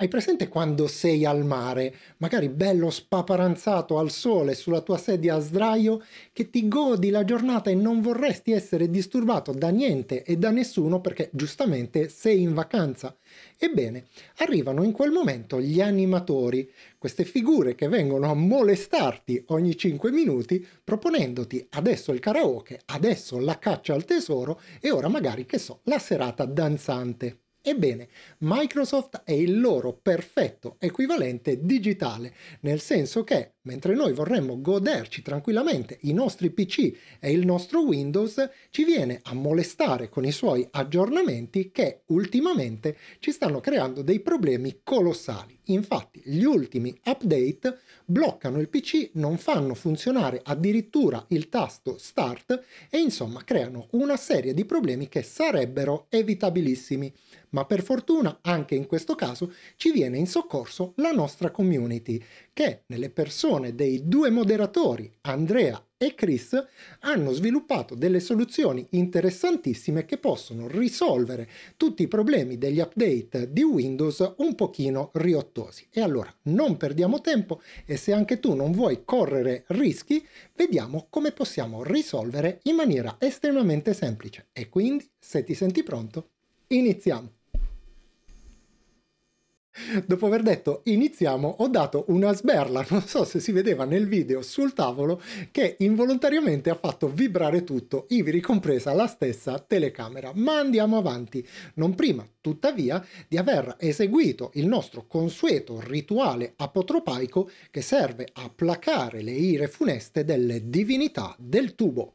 Hai presente quando sei al mare, magari bello spaparanzato al sole sulla tua sedia a sdraio, che ti godi la giornata e non vorresti essere disturbato da niente e da nessuno perché giustamente sei in vacanza? Ebbene, arrivano in quel momento gli animatori, queste figure che vengono a molestarti ogni 5 minuti proponendoti adesso il karaoke, adesso la caccia al tesoro e ora magari, che so, la serata danzante. Ebbene, Microsoft è il loro perfetto equivalente digitale, nel senso che mentre noi vorremmo goderci tranquillamente i nostri PC e il nostro Windows, ci viene a molestare con i suoi aggiornamenti che ultimamente ci stanno creando dei problemi colossali. Infatti gli ultimi update bloccano il PC, non fanno funzionare addirittura il tasto Start e insomma creano una serie di problemi che sarebbero evitabilissimi. Ma per fortuna anche in questo caso ci viene in soccorso la nostra community che nelle persone dei due moderatori, Andrea e Chris, hanno sviluppato delle soluzioni interessantissime che possono risolvere tutti i problemi degli update di Windows un pochino riottosi. E allora non perdiamo tempo e se anche tu non vuoi correre rischi, vediamo come possiamo risolvere in maniera estremamente semplice. E quindi, se ti senti pronto, iniziamo! dopo aver detto iniziamo, ho dato una sberla, non so se si vedeva nel video, sul tavolo, che involontariamente ha fatto vibrare tutto, ivi ricompresa la stessa telecamera. Ma andiamo avanti, non prima, tuttavia, di aver eseguito il nostro consueto rituale apotropaico che serve a placare le ire funeste delle divinità del tubo.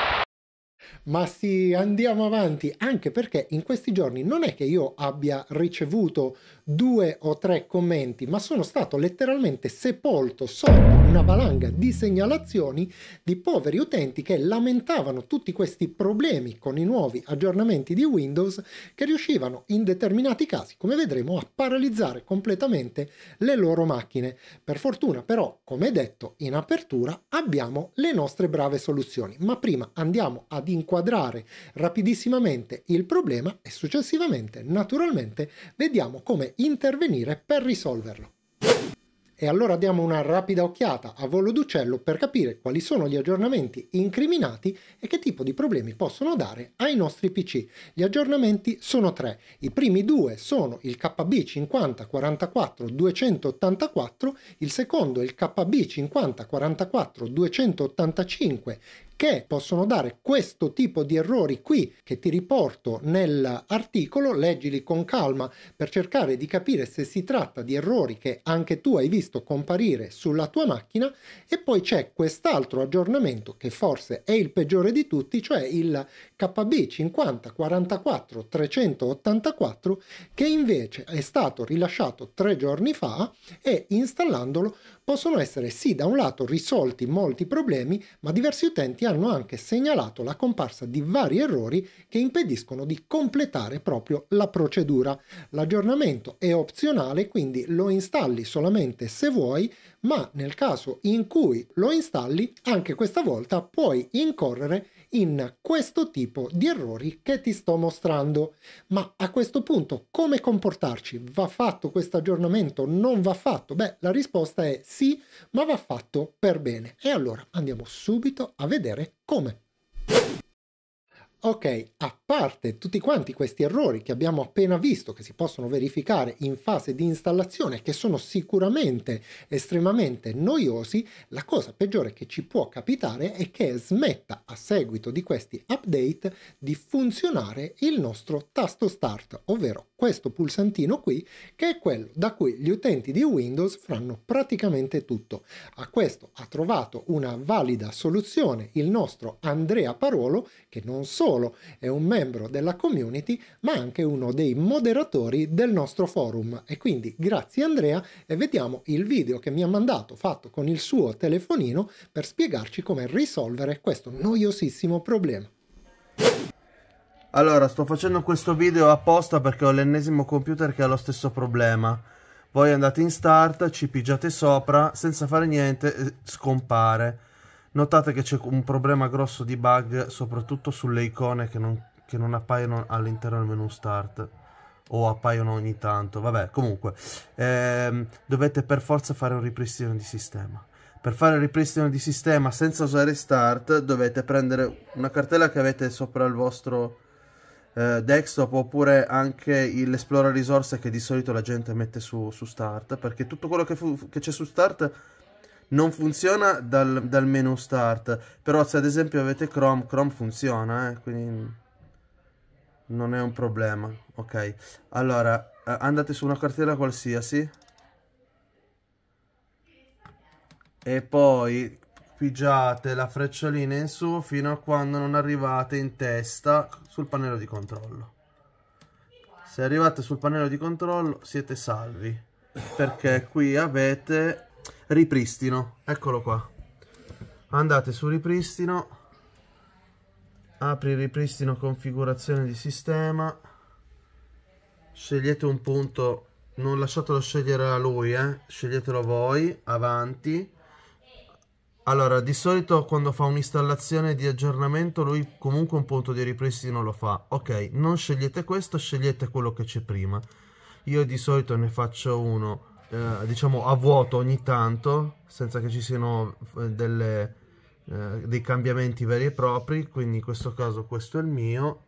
Ma sì, andiamo avanti, anche perché in questi giorni non è che io abbia ricevuto due o tre commenti, ma sono stato letteralmente sepolto sotto una valanga di segnalazioni di poveri utenti che lamentavano tutti questi problemi con i nuovi aggiornamenti di Windows che riuscivano in determinati casi, come vedremo, a paralizzare completamente le loro macchine. Per fortuna però, come detto in apertura, abbiamo le nostre brave soluzioni, ma prima andiamo a inquadrare rapidissimamente il problema e successivamente, naturalmente, vediamo come intervenire per risolverlo. E allora diamo una rapida occhiata a volo d'uccello per capire quali sono gli aggiornamenti incriminati e che tipo di problemi possono dare ai nostri PC. Gli aggiornamenti sono tre. I primi due sono il kb 284 il secondo è il kb 285 che possono dare questo tipo di errori qui che ti riporto nell'articolo, leggili con calma per cercare di capire se si tratta di errori che anche tu hai visto comparire sulla tua macchina e poi c'è quest'altro aggiornamento che forse è il peggiore di tutti, cioè il KB 5044 384 che invece è stato rilasciato tre giorni fa e installandolo possono essere sì da un lato risolti molti problemi ma diversi utenti hanno hanno anche segnalato la comparsa di vari errori che impediscono di completare proprio la procedura. L'aggiornamento è opzionale, quindi lo installi solamente se vuoi, ma nel caso in cui lo installi, anche questa volta puoi incorrere in questo tipo di errori che ti sto mostrando. Ma a questo punto come comportarci? Va fatto questo aggiornamento? Non va fatto? Beh, la risposta è sì, ma va fatto per bene. E allora andiamo subito a vedere come. Ok, a parte tutti quanti questi errori che abbiamo appena visto, che si possono verificare in fase di installazione, che sono sicuramente estremamente noiosi, la cosa peggiore che ci può capitare è che smetta a seguito di questi update di funzionare il nostro tasto start, ovvero questo pulsantino qui, che è quello da cui gli utenti di Windows faranno praticamente tutto. A questo ha trovato una valida soluzione il nostro Andrea Parolo, che non solo solo è un membro della community, ma anche uno dei moderatori del nostro forum. E quindi grazie Andrea e vediamo il video che mi ha mandato fatto con il suo telefonino per spiegarci come risolvere questo noiosissimo problema. Allora, sto facendo questo video apposta perché ho l'ennesimo computer che ha lo stesso problema. Voi andate in start, ci pigiate sopra, senza fare niente, scompare Notate che c'è un problema grosso di bug soprattutto sulle icone che non, che non appaiono all'interno del menu start o appaiono ogni tanto. Vabbè, comunque ehm, dovete per forza fare un ripristino di sistema. Per fare il ripristino di sistema senza usare start dovete prendere una cartella che avete sopra il vostro eh, desktop oppure anche l'Explorer risorse che di solito la gente mette su, su start perché tutto quello che c'è su start non funziona dal, dal, menu start però se ad esempio avete Chrome Chrome funziona eh, quindi non è un problema ok allora eh, andate su una cartella qualsiasi e poi pigiate la frecciolina in su fino a quando non arrivate in testa sul pannello di controllo se arrivate sul pannello di controllo siete salvi perché qui avete ripristino eccolo qua andate su ripristino apri ripristino configurazione di sistema scegliete un punto non lasciatelo scegliere a lui eh? sceglietelo voi avanti allora di solito quando fa un'installazione di aggiornamento lui comunque un punto di ripristino lo fa ok non scegliete questo scegliete quello che c'è prima io di solito ne faccio uno eh, diciamo a vuoto ogni tanto senza che ci siano eh, delle, eh, dei cambiamenti veri e propri quindi in questo caso questo è il mio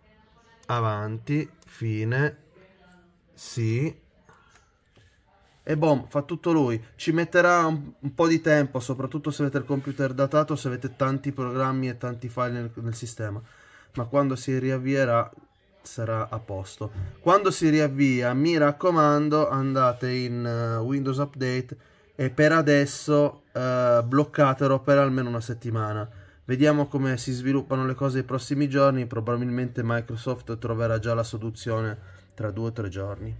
avanti fine sì e boom, fa tutto lui. Ci metterà un, un, po' di tempo, soprattutto se avete il computer datato, se avete tanti programmi e tanti file nel, nel sistema. Ma quando si riavvierà sarà a posto. Quando si riavvia, mi raccomando, andate in uh, Windows Update e per adesso uh, bloccatelo per almeno una settimana. Vediamo come si sviluppano le cose nei prossimi giorni, probabilmente Microsoft troverà già la soluzione tra due o tre giorni.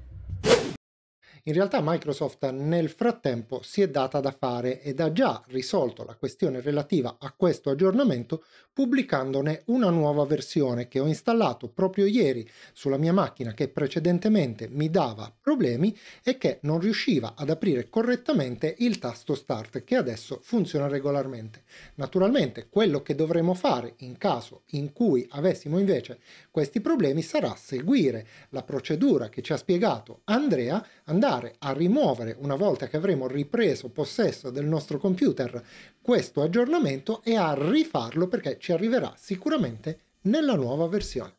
In realtà Microsoft nel frattempo si è data da fare ed ha già risolto la questione relativa a questo aggiornamento pubblicandone una nuova versione che ho installato proprio ieri sulla mia macchina che precedentemente mi dava problemi e che non riusciva ad aprire correttamente il tasto start che adesso funziona regolarmente. Naturalmente quello che dovremo fare in caso in cui avessimo invece questi problemi sarà seguire la procedura che ci ha spiegato Andrea, andare andare a rimuovere una volta che avremo ripreso possesso del nostro computer questo aggiornamento e a rifarlo perché ci arriverà sicuramente nella nuova versione.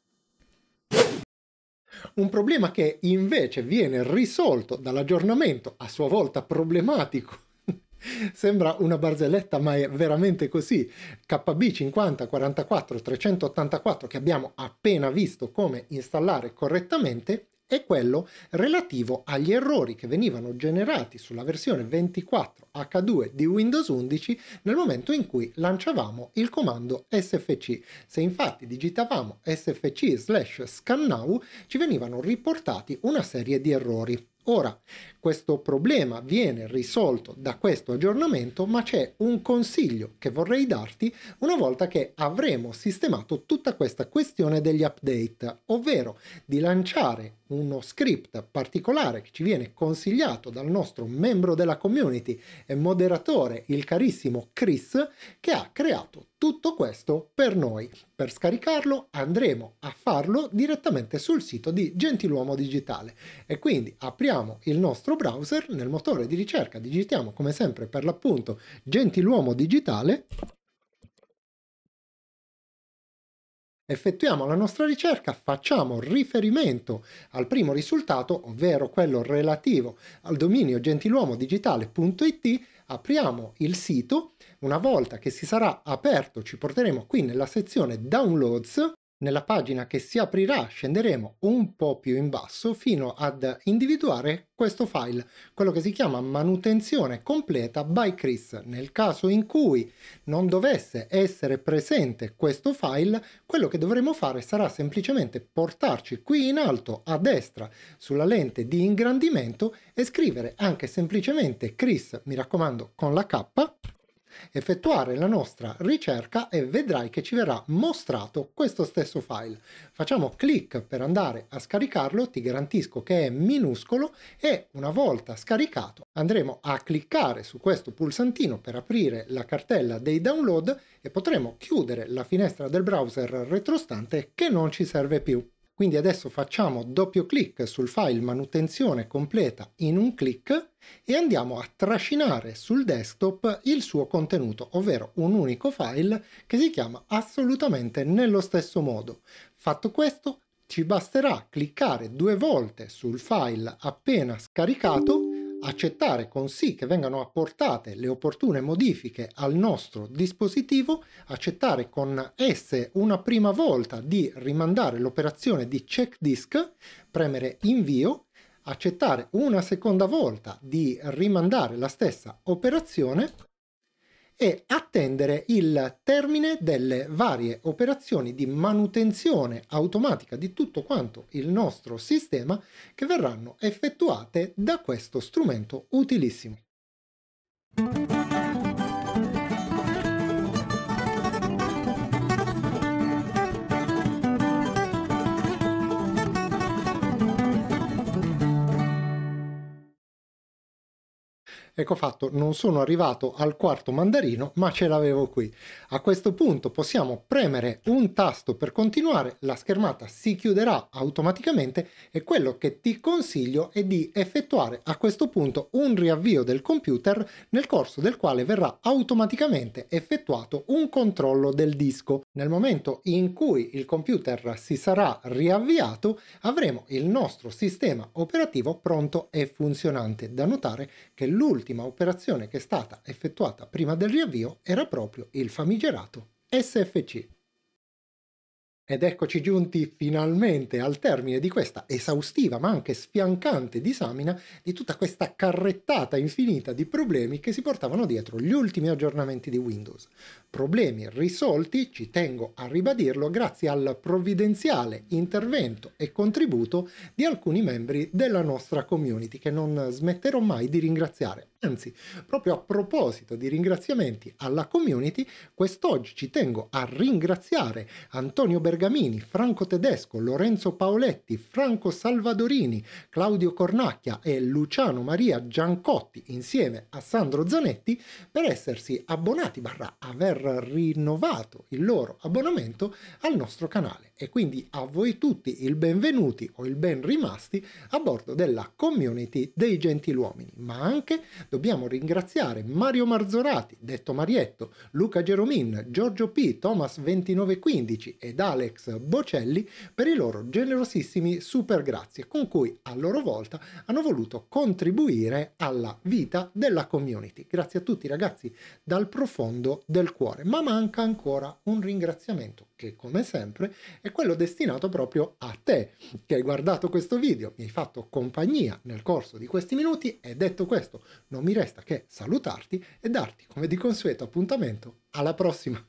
Un problema che invece viene risolto dall'aggiornamento, a sua volta problematico Sembra una barzelletta, ma è veramente così. KB 5044384 che abbiamo appena visto come installare correttamente è quello relativo agli errori che venivano generati sulla versione 24H2 di Windows 11 nel momento in cui lanciavamo il comando sfc. Se infatti digitavamo sfc slash scannow ci venivano riportati una serie di errori. Ora, questo problema viene risolto da questo aggiornamento, ma c'è un consiglio che vorrei darti una volta che avremo sistemato tutta questa questione degli update, ovvero di lanciare uno script particolare che ci viene consigliato dal nostro membro della community e moderatore, il carissimo Chris, che ha creato tutto questo per noi. Per scaricarlo andremo a farlo direttamente sul sito di Gentiluomo Digitale e quindi apriamo il nostro browser, nel motore di ricerca digitiamo come sempre per l'appunto Gentiluomo Digitale effettuiamo la nostra ricerca, facciamo riferimento al primo risultato, ovvero quello relativo al dominio gentiluomodigitale.it, apriamo il sito, una volta che si sarà aperto ci porteremo qui nella sezione Downloads nella pagina che si aprirà scenderemo un po' più in basso fino ad individuare questo file, quello che si chiama manutenzione completa by Chris. Nel caso in cui non dovesse essere presente questo file, quello che dovremo fare sarà semplicemente portarci qui in alto a destra sulla lente di ingrandimento e scrivere anche semplicemente Chris, mi raccomando, con la K effettuare la nostra ricerca e vedrai che ci verrà mostrato questo stesso file. Facciamo clic per andare a scaricarlo, ti garantisco che è minuscolo e una volta scaricato andremo a cliccare su questo pulsantino per aprire la cartella dei download e potremo chiudere la finestra del browser retrostante che non ci serve più. Quindi adesso facciamo doppio clic sul file manutenzione completa in un clic e andiamo a trascinare sul desktop il suo contenuto, ovvero un unico file che si chiama assolutamente nello stesso modo. Fatto questo ci basterà cliccare due volte sul file appena scaricato accettare con sì che vengano apportate le opportune modifiche al nostro dispositivo, accettare con esse una prima volta di rimandare l'operazione di check disk, premere invio, accettare una seconda volta di rimandare la stessa operazione e attendere il termine delle varie operazioni di manutenzione automatica di tutto quanto il nostro sistema che verranno effettuate da questo strumento utilissimo. Ecco fatto, non sono arrivato al quarto mandarino, ma ce l'avevo qui. A questo punto possiamo premere un tasto per continuare, la schermata si chiuderà automaticamente e quello che ti consiglio è di effettuare a questo punto un riavvio del computer nel corso del quale verrà automaticamente effettuato un controllo del disco. Nel momento in cui il computer si sarà riavviato avremo il nostro sistema operativo pronto e funzionante. Da notare che l'ultimo L'ultima operazione che è stata effettuata prima del riavvio era proprio il famigerato SFC. Ed eccoci giunti finalmente al termine di questa esaustiva ma anche sfiancante disamina di tutta questa carrettata infinita di problemi che si portavano dietro gli ultimi aggiornamenti di Windows. Problemi risolti, ci tengo a ribadirlo, grazie al provvidenziale intervento e contributo di alcuni membri della nostra community che non smetterò mai di ringraziare. Anzi, proprio a proposito di ringraziamenti alla community, quest'oggi ci tengo a ringraziare Antonio Bergamini, Franco Tedesco, Lorenzo Paoletti, Franco Salvadorini, Claudio Cornacchia e Luciano Maria Giancotti insieme a Sandro Zanetti per essersi abbonati barra aver rinnovato il loro abbonamento al nostro canale e quindi a voi tutti il benvenuti o il ben rimasti a bordo della community dei gentiluomini, ma anche dobbiamo ringraziare Mario Marzorati, detto Marietto, Luca Geromin, Giorgio P, Thomas 2915 ed Alex Bocelli per i loro generosissimi super grazie con cui a loro volta hanno voluto contribuire alla vita della community. Grazie a tutti ragazzi dal profondo del cuore cuore, ma manca ancora un ringraziamento che come sempre è quello destinato proprio a te che hai guardato questo video, mi hai fatto compagnia nel corso di questi minuti e detto questo non mi resta che salutarti e darti come di consueto appuntamento alla prossima.